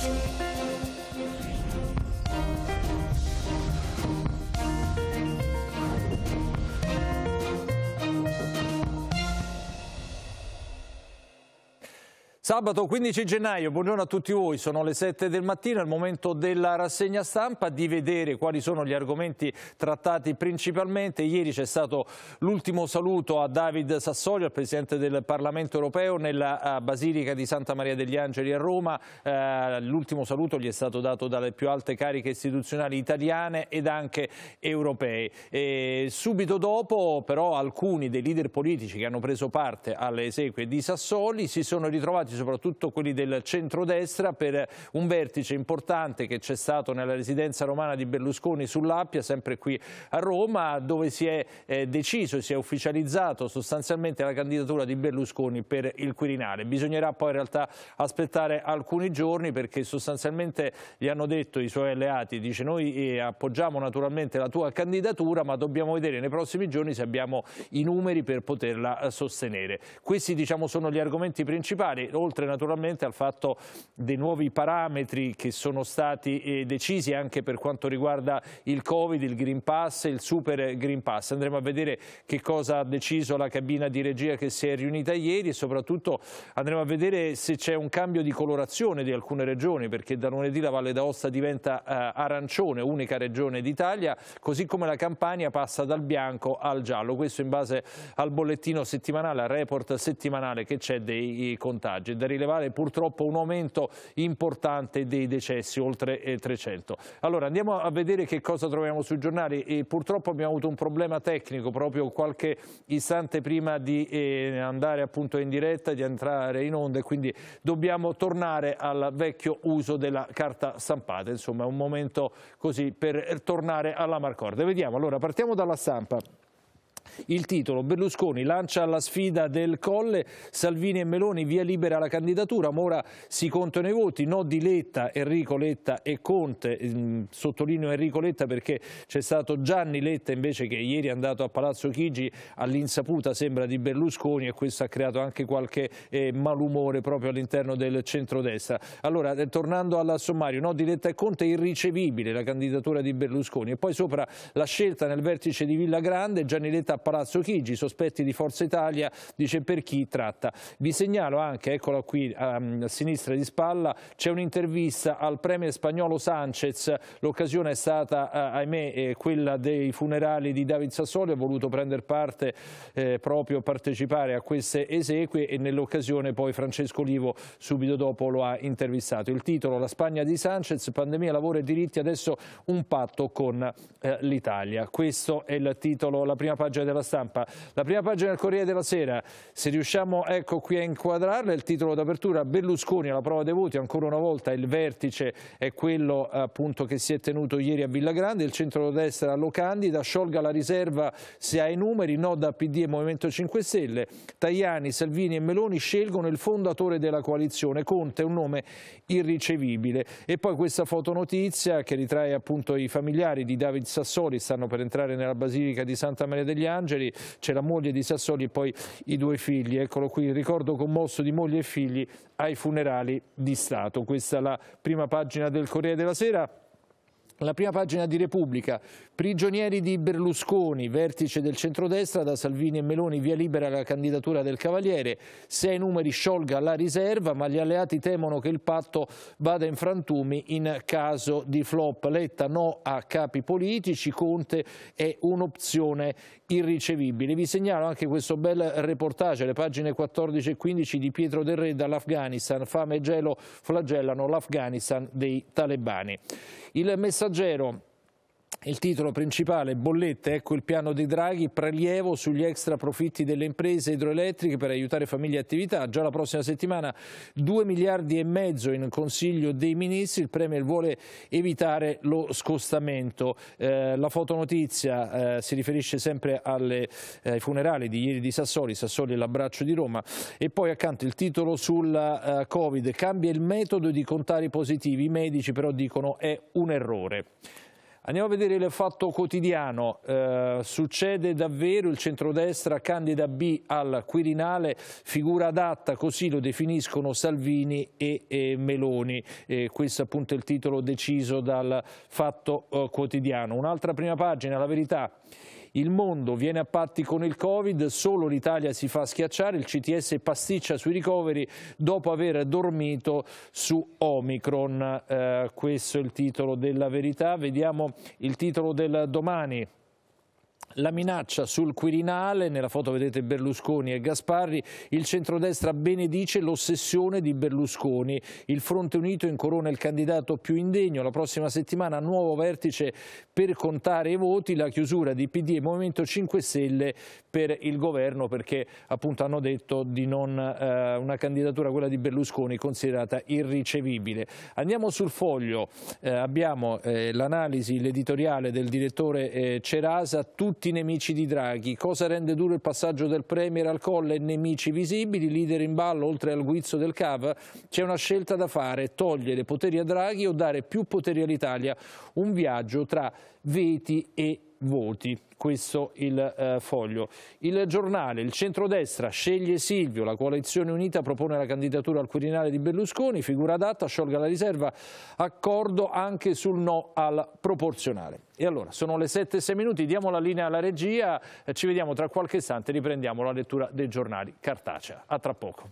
Thank you. Sabato 15 gennaio, buongiorno a tutti voi, sono le 7 del mattino, è il momento della rassegna stampa di vedere quali sono gli argomenti trattati principalmente. Ieri c'è stato l'ultimo saluto a David Sassoli, al Presidente del Parlamento europeo, nella Basilica di Santa Maria degli Angeli a Roma. Eh, l'ultimo saluto gli è stato dato dalle più alte cariche istituzionali italiane ed anche europee. E subito dopo però alcuni dei leader politici che hanno preso parte alle esequie di Sassoli si sono ritrovati soprattutto quelli del centrodestra, per un vertice importante che c'è stato nella residenza romana di Berlusconi sull'Appia, sempre qui a Roma, dove si è eh, deciso e si è ufficializzato sostanzialmente la candidatura di Berlusconi per il Quirinale. Bisognerà poi in realtà aspettare alcuni giorni perché sostanzialmente gli hanno detto i suoi alleati, dice noi eh, appoggiamo naturalmente la tua candidatura ma dobbiamo vedere nei prossimi giorni se abbiamo i numeri per poterla eh, sostenere. Questi diciamo sono gli argomenti principali, oltre naturalmente al fatto dei nuovi parametri che sono stati eh, decisi anche per quanto riguarda il Covid, il Green Pass e il Super Green Pass. Andremo a vedere che cosa ha deciso la cabina di regia che si è riunita ieri e soprattutto andremo a vedere se c'è un cambio di colorazione di alcune regioni perché da lunedì la Valle d'Aosta diventa eh, arancione, unica regione d'Italia, così come la Campania passa dal bianco al giallo. Questo in base al bollettino settimanale, al report settimanale che c'è dei eh, contagi da rilevare purtroppo un aumento importante dei decessi, oltre 300. Eh, allora andiamo a vedere che cosa troviamo sui giornali e purtroppo abbiamo avuto un problema tecnico proprio qualche istante prima di eh, andare appunto in diretta, di entrare in onda e quindi dobbiamo tornare al vecchio uso della carta stampata, insomma è un momento così per tornare alla Marcorde. Vediamo, allora partiamo dalla stampa. Il titolo Berlusconi lancia la sfida del Colle, Salvini e Meloni via libera alla candidatura, ma ora si contano i voti, no di Letta, Enrico Letta e Conte, mm, sottolineo Enrico Letta perché c'è stato Gianni Letta invece che ieri è andato a Palazzo Chigi all'insaputa sembra di Berlusconi e questo ha creato anche qualche eh, malumore proprio all'interno del centrodestra. Allora, eh, tornando al sommario, no, di Letta e Conte è irricevibile la candidatura di Berlusconi e poi sopra la scelta nel vertice di Villa Grande, Gianni Letta Palazzo Chigi, sospetti di Forza Italia, dice per chi tratta. Vi segnalo anche, eccola qui ehm, a, sinistra di spalla, c'è un'intervista al premier spagnolo Sanchez, l'occasione è stata, eh, ahimè, eh, quella dei funerali di David Sassoli, ha voluto prendere parte, eh, proprio partecipare a queste esequie e nell'occasione poi Francesco Livo subito dopo lo ha intervistato. Il titolo La Spagna di Sanchez, pandemia, lavoro e diritti, adesso un patto con eh, l'Italia. Questo è il titolo, la prima pagina pagina della stampa, la prima pagina del Corriere della Sera, se riusciamo ecco qui a inquadrarla, il titolo d'apertura Berlusconi alla prova dei voti, ancora una volta il vertice è quello appunto che si è tenuto ieri a Villa Grande, il centro-destra lo candida, sciolga la riserva se ha i numeri, no da PD e Movimento 5 Stelle, Tajani, Salvini e Meloni scelgono il fondatore della coalizione, Conte un nome irricevibile e poi questa fotonotizia che ritrae appunto i familiari di David Sassoli, stanno per entrare nella Basilica di Santa Maria degli Angeli, c'è la moglie di Sassoli e poi i due figli. Eccolo qui il ricordo commosso di moglie e figli ai funerali di Stato. Questa è la prima pagina del Corriere della Sera. La prima pagina di Repubblica, prigionieri di Berlusconi, vertice del centrodestra, da Salvini e Meloni via libera la candidatura del Cavaliere, sei numeri sciolga la riserva, ma gli alleati temono che il patto vada in frantumi in caso di flop. Letta no a capi politici, Conte è un'opzione irricevibili. Vi segnalo anche questo bel reportage, le pagine 14 e 15 di Pietro Del Re dall'Afghanistan, fame e gelo flagellano l'Afghanistan dei talebani. Il messaggero il titolo principale, bollette, ecco il piano di Draghi, prelievo sugli extra profitti delle imprese idroelettriche per aiutare famiglie e attività. Già la prossima settimana 2 miliardi e mezzo in Consiglio dei Ministri, il Premier vuole evitare lo scostamento. Eh, la fotonotizia eh, si riferisce sempre alle, eh, ai funerali di ieri di Sassoli, Sassoli e l'abbraccio di Roma. E poi accanto il titolo sulla eh, Covid, cambia il metodo di contare i positivi, i medici però dicono è un errore. Andiamo a vedere il fatto quotidiano, eh, succede davvero il centrodestra candida B al Quirinale, figura adatta, così lo definiscono Salvini e, e Meloni, eh, questo appunto è il titolo deciso dal fatto eh, quotidiano. Un'altra prima pagina, la verità. Il mondo viene a patti con il Covid, solo l'Italia si fa schiacciare, il CTS pasticcia sui ricoveri dopo aver dormito su Omicron. Eh, questo è il titolo della verità. Vediamo il titolo del domani. La minaccia sul Quirinale, nella foto vedete Berlusconi e Gasparri, il centrodestra benedice l'ossessione di Berlusconi, il fronte unito incorona il candidato più indegno, la prossima settimana nuovo vertice per contare i voti, la chiusura di PD e Movimento 5 Stelle per il governo perché appunto hanno detto di non eh, una candidatura quella di Berlusconi considerata irricevibile. Andiamo sul foglio, eh, abbiamo eh, l'analisi, l'editoriale del direttore eh, Cerasa, tutti tutti nemici di Draghi. Cosa rende duro il passaggio del Premier al Colle? Nemici visibili, leader in ballo oltre al guizzo del CAV. C'è una scelta da fare, togliere poteri a Draghi o dare più poteri all'Italia. Un viaggio tra veti e voti. Questo il eh, foglio. Il giornale, il centrodestra sceglie Silvio, la coalizione unita propone la candidatura al Quirinale di Berlusconi, figura adatta, sciolga la riserva, accordo anche sul no al proporzionale. E allora, sono le 7-6 minuti, diamo la linea alla regia, eh, ci vediamo tra qualche istante, riprendiamo la lettura dei giornali cartacea. A tra poco.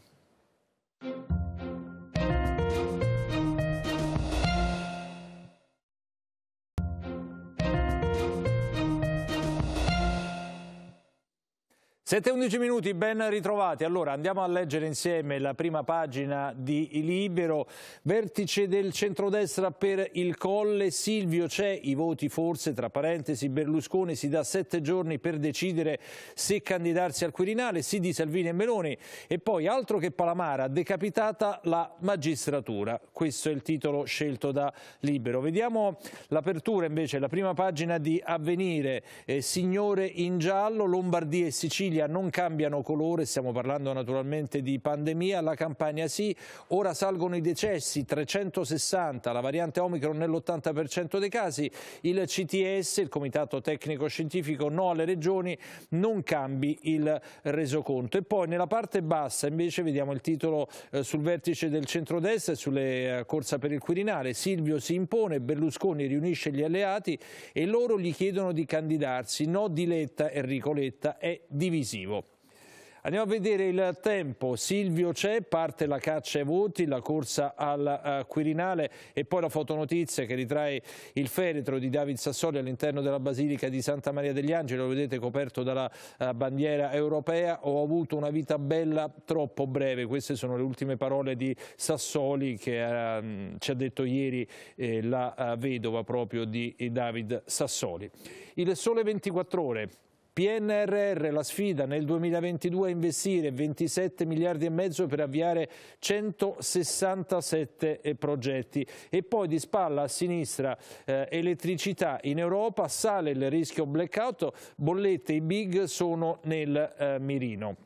7 11 minuti, ben ritrovati. Allora andiamo a leggere insieme la prima pagina di Libero. Vertice del centrodestra per il Colle. Silvio c'è, i voti forse, tra parentesi, Berlusconi si dà sette giorni per decidere se candidarsi al Quirinale, sì di Salvini e Meloni. E poi altro che Palamara, decapitata la magistratura. Questo è il titolo scelto da Libero. Vediamo l'apertura invece, la prima pagina di Avvenire. Eh, signore in giallo, Lombardia e Sicilia Puglia non cambiano colore, stiamo parlando naturalmente di pandemia, la Campania sì, ora salgono i decessi, 360, la variante Omicron nell'80% dei casi, il CTS, il Comitato Tecnico Scientifico, no alle regioni, non cambi il resoconto. E poi nella parte bassa invece vediamo il titolo eh, sul vertice del centrodestra e sulle eh, corsa per il Quirinale, Silvio si impone, Berlusconi riunisce gli alleati e loro gli chiedono di candidarsi, no di Letta, Enrico Letta è diviso decisivo. Andiamo a vedere il tempo, Silvio c'è, parte la caccia ai voti, la corsa al eh, Quirinale e poi la fotonotizia che ritrae il feretro di David Sassoli all'interno della Basilica di Santa Maria degli Angeli, lo vedete coperto dalla eh, bandiera europea, ho avuto una vita bella troppo breve, queste sono le ultime parole di Sassoli che ehm, ci ha detto ieri eh, la vedova proprio di David Sassoli. Il sole 24 ore PNRR, la sfida nel 2022 è investire 27 miliardi e mezzo per avviare 167 eh, progetti. E poi di spalla a sinistra eh, elettricità in Europa, sale il rischio blackout, bollette i big sono nel eh, mirino.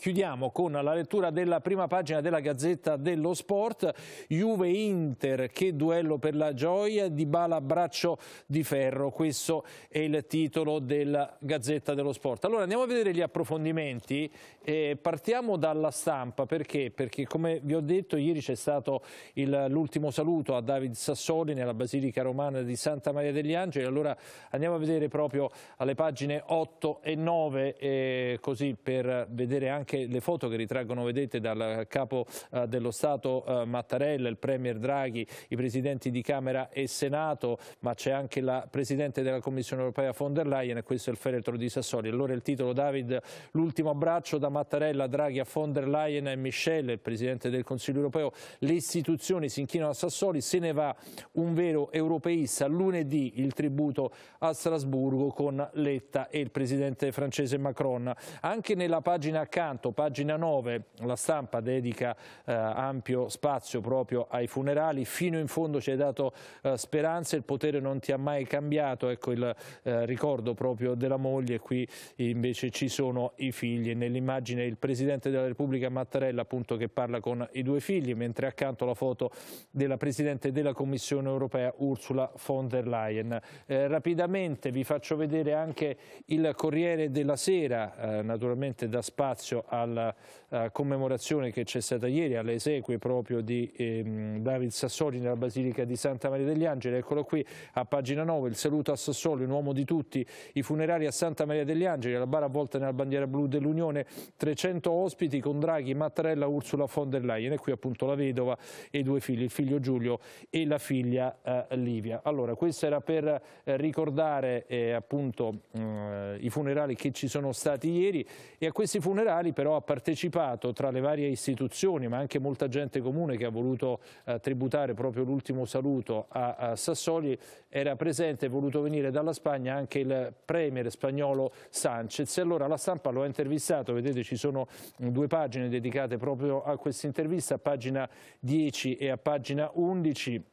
Chiudiamo con la lettura della prima pagina della Gazzetta dello Sport, Juve-Inter, che duello per la gioia, di Bala braccio di ferro, questo è il titolo della Gazzetta dello Sport. Allora andiamo a vedere gli approfondimenti, eh, partiamo dalla stampa, perché? Perché come vi ho detto ieri c'è stato l'ultimo saluto a David Sassoli nella Basilica Romana di Santa Maria degli Angeli, allora andiamo a vedere proprio alle pagine 8 e 9, eh, così per vedere anche anche le foto che ritraggono vedete dal capo eh, dello Stato eh, Mattarella, il Premier Draghi, i presidenti di Camera e Senato, ma c'è anche la Presidente della Commissione Europea von der Leyen e questo è il feretro di Sassoli. Allora il titolo David, l'ultimo abbraccio da Mattarella, Draghi a von der Leyen e Michel, il Presidente del Consiglio Europeo, le istituzioni si inchinano a Sassoli, se ne va un vero europeista, lunedì il tributo a Strasburgo con Letta e il Presidente francese Macron. Anche nella pagina accanto Intanto pagina 9, la stampa dedica eh, ampio spazio proprio ai funerali, fino in fondo ci hai dato eh, speranze, il potere non ti ha mai cambiato, ecco il eh, ricordo proprio della moglie, qui invece ci sono i figli, nell'immagine il Presidente della Repubblica Mattarella appunto che parla con i due figli, mentre accanto la foto della Presidente della Commissione Europea Ursula von der Leyen. Eh, rapidamente vi faccio vedere anche il Corriere della Sera, eh, naturalmente da spazio riferimento alla uh, eh, commemorazione che c'è stata ieri, alle esequie proprio di ehm, David Sassoli nella Basilica di Santa Maria degli Angeli, eccolo qui a pagina 9, il saluto a Sassoli, un uomo di tutti, i funerali a Santa Maria degli Angeli, la bara avvolta nella bandiera blu dell'Unione, 300 ospiti con Draghi, Mattarella, Ursula von der Leyen e qui appunto la vedova e i due figli, il figlio Giulio e la figlia eh, Livia. Allora, questo era per eh, ricordare eh, appunto mm, i funerali che ci sono stati ieri e a questi funerali quali però ha partecipato tra le varie istituzioni, ma anche molta gente comune che ha voluto eh, tributare proprio l'ultimo saluto a, a Sassoli, era presente e voluto venire dalla Spagna anche il premier spagnolo Sanchez. E allora la stampa lo ha intervistato, vedete ci sono due pagine dedicate proprio a questa intervista, a pagina 10 e a pagina 11.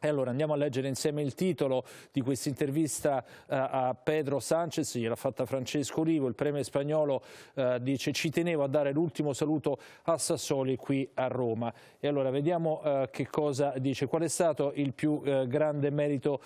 E allora andiamo a leggere insieme il titolo di questa intervista eh, a Pedro Sanchez, gliel'ha fatta Francesco Rivo, il premio spagnolo eh, dice ci tenevo a dare l'ultimo saluto a Sassoli qui a Roma. E allora vediamo eh, che cosa dice, qual è stato il più grande merito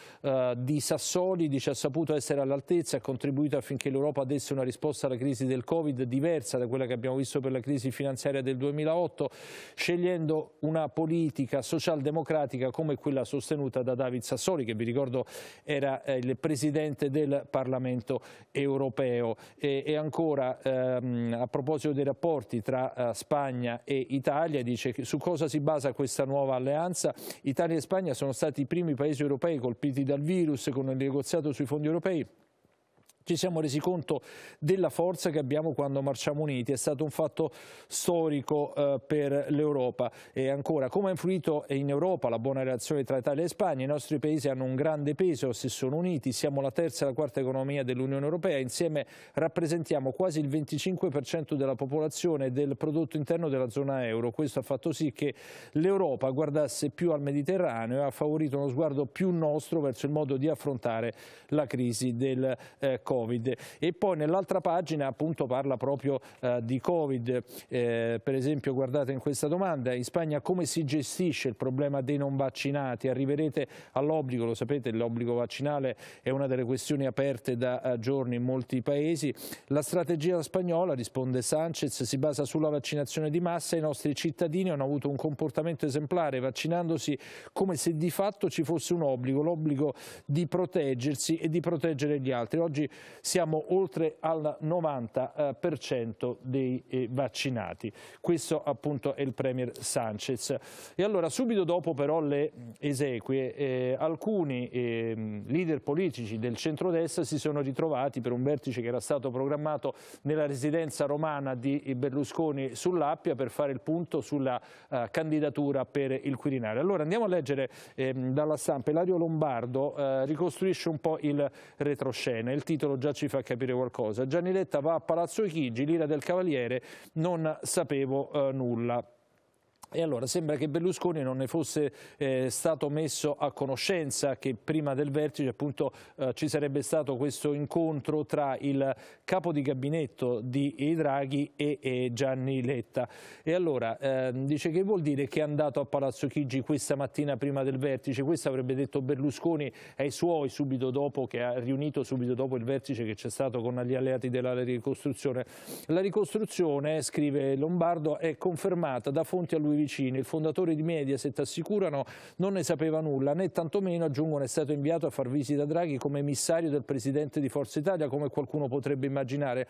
di Sassoli, dice ha saputo essere all'altezza, ha contribuito affinché l'Europa desse una risposta alla crisi del Covid diversa da quella che abbiamo visto per la crisi finanziaria del 2008, scegliendo una politica socialdemocratica come quella sostenibile sostenuta da David Sassoli che vi ricordo era eh, il Presidente del Parlamento europeo e, e ancora ehm, a proposito dei rapporti tra eh, Spagna e Italia dice che, su cosa si basa questa nuova alleanza Italia e Spagna sono stati i primi paesi europei colpiti dal virus con il negoziato sui fondi europei ci siamo resi conto della forza che abbiamo quando marciamo uniti, è stato un fatto storico eh, per l'Europa e ancora come ha influito in Europa la buona relazione tra Italia e Spagna, i nostri paesi hanno un grande peso se sono uniti, siamo la terza e la quarta economia dell'Unione Europea, insieme rappresentiamo quasi il 25% della popolazione e del prodotto interno della zona euro, questo ha fatto sì che l'Europa guardasse più al Mediterraneo e ha favorito uno sguardo più nostro verso il modo di affrontare la crisi del eh, Covid e poi nell'altra pagina appunto parla proprio eh, di Covid, eh, per esempio guardate in questa domanda, in Spagna come si gestisce il problema dei non vaccinati? Arriverete all'obbligo, lo sapete l'obbligo vaccinale è una delle questioni aperte da eh, giorni in molti paesi, la strategia spagnola, risponde Sanchez, si basa sulla vaccinazione di massa, i nostri cittadini hanno avuto un comportamento esemplare vaccinandosi come se di fatto ci fosse un obbligo, l'obbligo di proteggersi e di proteggere gli altri. Oggi siamo oltre al 90% eh, dei eh, vaccinati. Questo appunto è il Premier Sanchez. E allora subito dopo però le esequie, eh, alcuni eh, leader politici del centrodestra si sono ritrovati per un vertice che era stato programmato nella residenza romana di Berlusconi sull'Appia per fare il punto sulla eh, candidatura per il Quirinale. Allora andiamo a leggere ehm, dalla stampa, Elario Lombardo eh, ricostruisce un po' il retroscena, il titolo titolo già ci fa capire qualcosa. Gianni Letta va a Palazzo Chigi, l'ira del Cavaliere, non sapevo eh, nulla. E allora sembra che Berlusconi non ne fosse eh, stato messo a conoscenza che prima del vertice appunto eh, ci sarebbe stato questo incontro tra il capo di gabinetto di eh, Draghi e, e eh, Gianni Letta. E allora eh, dice che vuol dire che è andato a Palazzo Chigi questa mattina prima del vertice? Questo avrebbe detto Berlusconi ai suoi subito dopo che ha riunito subito dopo il vertice che c'è stato con gli alleati della ricostruzione. La ricostruzione, scrive Lombardo, è confermata da fonti a lui vicine, il fondatore di Mediaset assicurano non ne sapeva nulla, né tantomeno, aggiungono, è stato inviato a far visita a Draghi come emissario del Presidente di Forza Italia, come qualcuno potrebbe immaginare,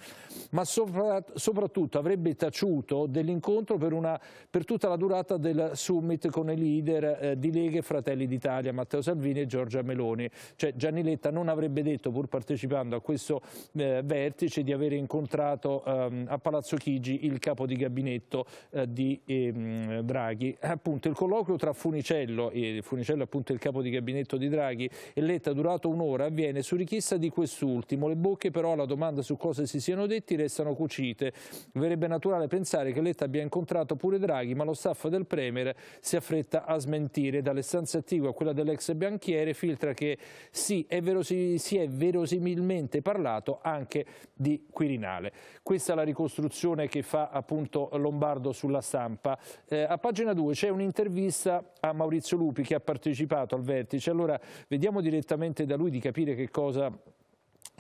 ma sopra, soprattutto avrebbe taciuto dell'incontro per, per tutta la durata del summit con i leader eh, di Lega e Fratelli d'Italia, Matteo Salvini e Giorgia Meloni. Cioè Gianni Letta non avrebbe detto, pur partecipando a questo eh, vertice, di aver incontrato ehm, a Palazzo Chigi il capo di gabinetto eh, di ehm, Draghi, appunto il colloquio tra Funicello, e eh, Funicello appunto il capo di gabinetto di Draghi, e Letta durato un'ora avviene su richiesta di quest'ultimo. Le bocche però alla domanda su cosa si siano detti restano cucite. Verrebbe naturale pensare che Letta abbia incontrato pure Draghi, ma lo staff del Premier si affretta a smentire. Dalle stanze attive a quella dell'ex banchiere filtra che sì, è si è verosimilmente parlato anche di Quirinale. Questa è la ricostruzione che fa appunto Lombardo sulla stampa. Eh, a pagina 2 c'è un'intervista a Maurizio Lupi che ha partecipato al vertice, allora vediamo direttamente da lui di capire che cosa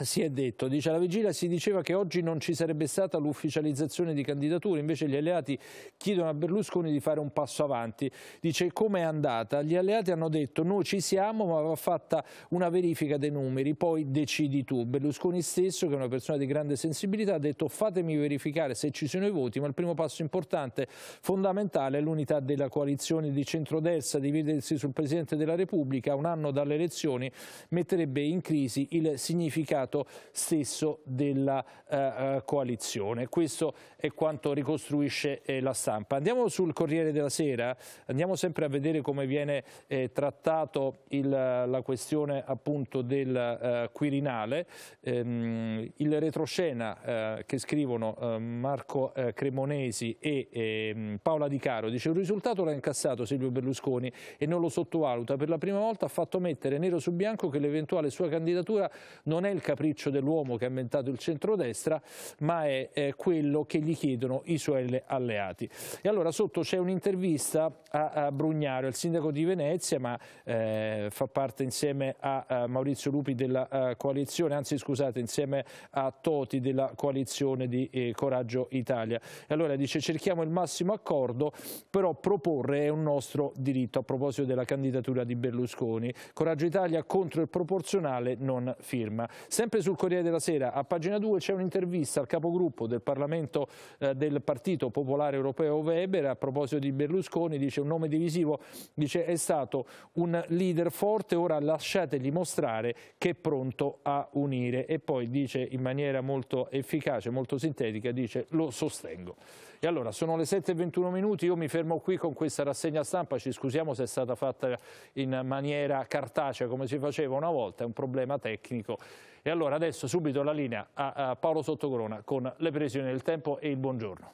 si è detto, dice alla vigilia si diceva che oggi non ci sarebbe stata l'ufficializzazione di candidature, invece gli alleati chiedono a Berlusconi di fare un passo avanti, dice come è andata, gli alleati hanno detto noi ci siamo ma va fatta una verifica dei numeri, poi decidi tu, Berlusconi stesso che è una persona di grande sensibilità ha detto fatemi verificare se ci sono i voti ma il primo passo importante, fondamentale è l'unità della coalizione di centrodestra, dividersi sul Presidente della Repubblica un anno dalle elezioni metterebbe in crisi il significato impianto stesso della eh, eh, coalizione. Questo è quanto ricostruisce eh, la stampa. Andiamo sul Corriere della Sera, andiamo sempre a vedere come viene eh, trattato il, la questione appunto del eh, Quirinale, ehm, il retroscena eh, che scrivono Marco Cremonesi e ehm, Paola Di Caro, dice il risultato l'ha incassato Silvio Berlusconi e non lo sottovaluta, per la prima volta ha fatto mettere nero su bianco che l'eventuale sua candidatura non è il candidato capriccio dell'uomo che ha inventato il centrodestra, ma è eh, quello che gli chiedono i suoi alleati. E allora sotto c'è un'intervista a, a, Brugnaro, il sindaco di Venezia, ma eh, fa parte insieme a, a Maurizio Lupi della eh, coalizione, anzi scusate, insieme a Toti della coalizione di eh, Coraggio Italia. E allora dice cerchiamo il massimo accordo, però proporre è un nostro diritto a proposito della candidatura di Berlusconi. Coraggio Italia contro il proporzionale non firma. Sempre sul Corriere della Sera, a pagina 2 c'è un'intervista al capogruppo del Parlamento eh, del Partito Popolare Europeo Weber a proposito di Berlusconi, dice un nome divisivo, dice è stato un leader forte, ora lasciategli mostrare che è pronto a unire e poi dice in maniera molto efficace, molto sintetica, dice lo sostengo. E allora sono le 7.21 minuti, io mi fermo qui con questa rassegna stampa, ci scusiamo se è stata fatta in maniera cartacea come si faceva una volta, è un problema tecnico. E allora adesso subito la linea a Paolo Sottogrona con le previsioni del tempo e il buongiorno.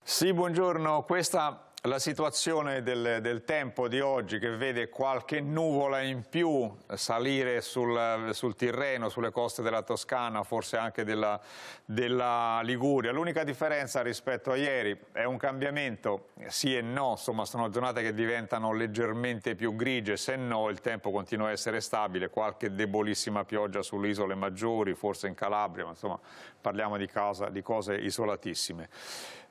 Sì, buongiorno. Questa la situazione del, del, tempo di oggi che vede qualche nuvola in più salire sul, sul Tirreno, sulle coste della Toscana, forse anche della, della Liguria. L'unica differenza rispetto a ieri è un cambiamento, sì e no, insomma sono giornate che diventano leggermente più grigie, se no il tempo continua a essere stabile, qualche debolissima pioggia sulle isole maggiori, forse in Calabria, ma insomma parliamo di, causa, di cose isolatissime.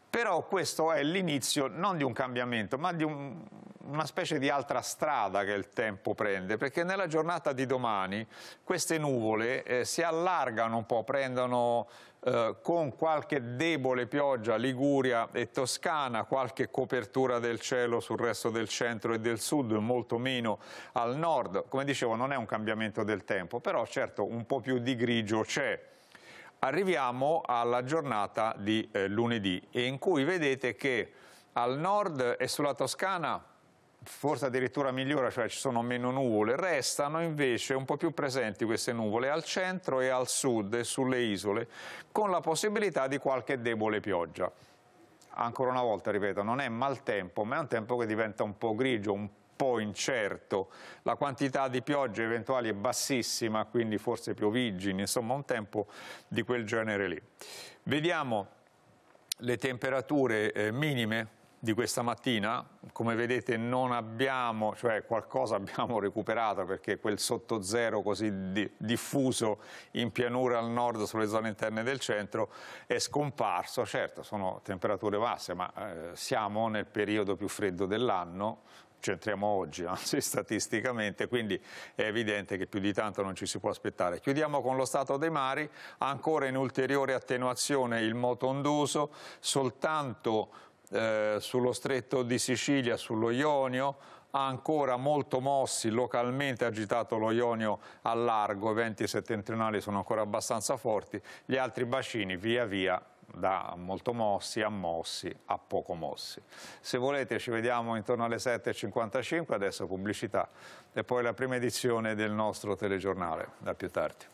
Però questo è l'inizio non di un cambiamento, ma di un, una specie di altra strada che il tempo prende, perché nella giornata di domani queste nuvole eh, si allargano un po', prendono eh, con qualche debole pioggia Liguria e Toscana, qualche copertura del cielo sul resto del centro e del sud, molto meno al nord. Come dicevo, non è un cambiamento del tempo, però certo un po' più di grigio c'è arriviamo alla giornata di eh, lunedì in cui vedete che al nord e sulla Toscana forse addirittura migliora, cioè ci sono meno nuvole, restano invece un po' più presenti queste nuvole al centro e al sud e sulle isole, con la possibilità di qualche debole pioggia. Ancora una volta, ripeto, non è maltempo, ma è un tempo che diventa un po' grigio, un po' incerto, la quantità di piogge eventuali è bassissima, quindi forse pioviggini, insomma un tempo di quel genere lì. Vediamo le temperature eh, minime di questa mattina, come vedete non abbiamo, cioè qualcosa abbiamo recuperato perché quel sotto zero così di, diffuso in pianura al nord sulle zone interne del centro è scomparso, certo sono temperature basse ma eh, siamo nel periodo più freddo dell'anno, c'entriamo oggi, anzi statisticamente, quindi è evidente che più di tanto non ci si può aspettare. Chiudiamo con lo stato dei mari, ancora in ulteriore attenuazione il moto onduso, soltanto eh, sullo stretto di Sicilia, sullo Ionio, ancora molto mossi, localmente agitato lo Ionio a largo, i venti settentrionali sono ancora abbastanza forti, gli altri bacini via via da molto mossi a mossi a poco mossi. Se volete ci vediamo intorno alle 7.55, adesso pubblicità e poi la prima edizione del nostro telegiornale, da più tardi.